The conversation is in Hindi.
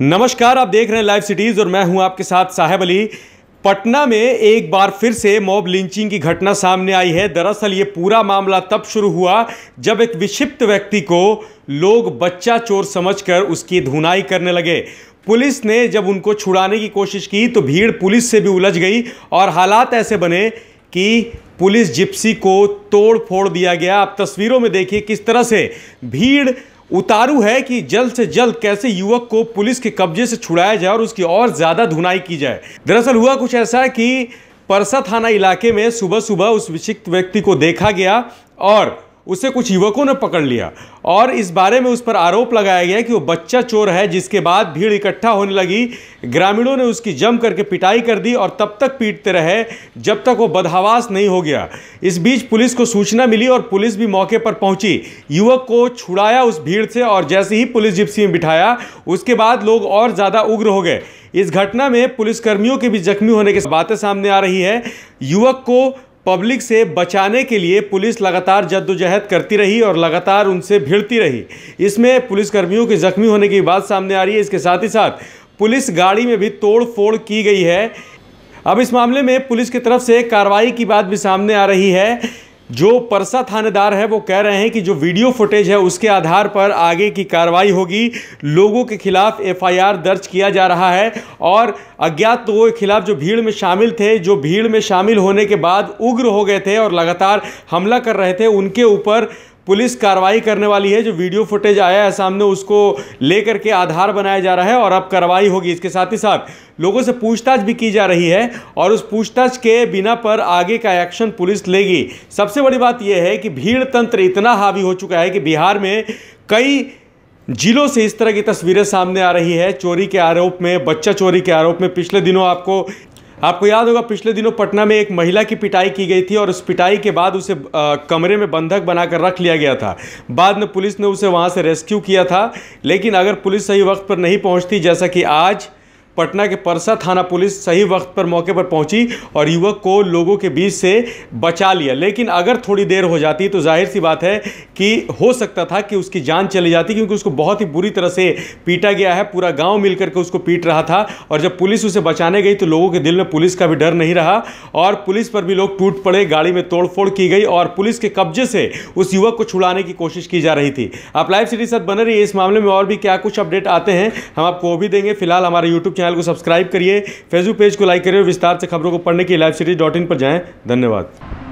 नमस्कार आप देख रहे हैं लाइव सिटीज़ और मैं हूं आपके साथ साहेब अली पटना में एक बार फिर से मॉब लिंचिंग की घटना सामने आई है दरअसल ये पूरा मामला तब शुरू हुआ जब एक विक्षिप्त व्यक्ति को लोग बच्चा चोर समझकर उसकी धुनाई करने लगे पुलिस ने जब उनको छुड़ाने की कोशिश की तो भीड़ पुलिस से भी उलझ गई और हालात ऐसे बने कि पुलिस जिप्सी को तोड़ फोड़ दिया गया आप तस्वीरों में देखिए किस तरह से भीड़ उतारू है कि जल्द से जल्द कैसे युवक को पुलिस के कब्जे से छुड़ाया जाए और उसकी और ज़्यादा धुनाई की जाए दरअसल हुआ कुछ ऐसा कि परसा थाना इलाके में सुबह सुबह उस विशिष्ट व्यक्ति को देखा गया और उसे कुछ युवकों ने पकड़ लिया और इस बारे में उस पर आरोप लगाया गया कि वो बच्चा चोर है जिसके बाद भीड़ इकट्ठा होने लगी ग्रामीणों ने उसकी जम करके पिटाई कर दी और तब तक पीटते रहे जब तक वो बदहावास नहीं हो गया इस बीच पुलिस को सूचना मिली और पुलिस भी मौके पर पहुंची युवक को छुड़ाया उस भीड़ से और जैसे ही पुलिस जिप्सी में बिठाया उसके बाद लोग और ज़्यादा उग्र हो गए इस घटना में पुलिसकर्मियों के भी जख्मी होने की बातें सामने आ रही है युवक को पब्लिक से बचाने के लिए पुलिस लगातार जद्दोजहद करती रही और लगातार उनसे भिड़ती रही इसमें पुलिसकर्मियों के जख्मी होने की बात सामने आ रही है इसके साथ ही साथ पुलिस गाड़ी में भी तोड़ फोड़ की गई है अब इस मामले में पुलिस की तरफ से कार्रवाई की बात भी सामने आ रही है जो परसा थानेदार है वो कह रहे हैं कि जो वीडियो फुटेज है उसके आधार पर आगे की कार्रवाई होगी लोगों के खिलाफ एफआईआर दर्ज किया जा रहा है और अज्ञात लोगों के खिलाफ जो भीड़ में शामिल थे जो भीड़ में शामिल होने के बाद उग्र हो गए थे और लगातार हमला कर रहे थे उनके ऊपर पुलिस कार्रवाई करने वाली है जो वीडियो फुटेज आया है सामने उसको लेकर के आधार बनाया जा रहा है और अब कार्रवाई होगी इसके साथ ही साथ लोगों से पूछताछ भी की जा रही है और उस पूछताछ के बिना पर आगे का एक्शन पुलिस लेगी सबसे बड़ी बात यह है कि भीड़ तंत्र इतना हावी हो चुका है कि बिहार में कई जिलों से इस तरह की तस्वीरें सामने आ रही है चोरी के आरोप में बच्चा चोरी के आरोप में पिछले दिनों आपको आपको याद होगा पिछले दिनों पटना में एक महिला की पिटाई की गई थी और उस पिटाई के बाद उसे आ, कमरे में बंधक बनाकर रख लिया गया था बाद में पुलिस ने उसे वहाँ से रेस्क्यू किया था लेकिन अगर पुलिस सही वक्त पर नहीं पहुँचती जैसा कि आज पटना के परसा थाना पुलिस सही वक्त पर मौके पर पहुंची और युवक को लोगों के बीच से बचा लिया लेकिन अगर थोड़ी देर हो जाती तो जाहिर सी बात है कि हो सकता था कि उसकी जान चली जाती क्योंकि उसको बहुत ही बुरी तरह से पीटा गया है पूरा गांव मिलकर के उसको पीट रहा था और जब पुलिस उसे बचाने गई तो लोगों के दिल में पुलिस का भी डर नहीं रहा और पुलिस पर भी लोग टूट पड़े गाड़ी में तोड़फोड़ की गई और पुलिस के कब्जे से उस युवक को छुड़ाने की कोशिश की जा रही थी आप लाइव सीरीज साथ बने रही इस मामले में और भी क्या कुछ अपडेट आते हैं हम आपको वो भी देंगे फिलहाल हमारे यूट्यूब चैनल को सब्सक्राइब करिए फेसबुक पेज को लाइक करिए और विस्तार से खबरों को पढ़ने के लिए लाइव सिटी डॉट इन पर जाएँ धन्यवाद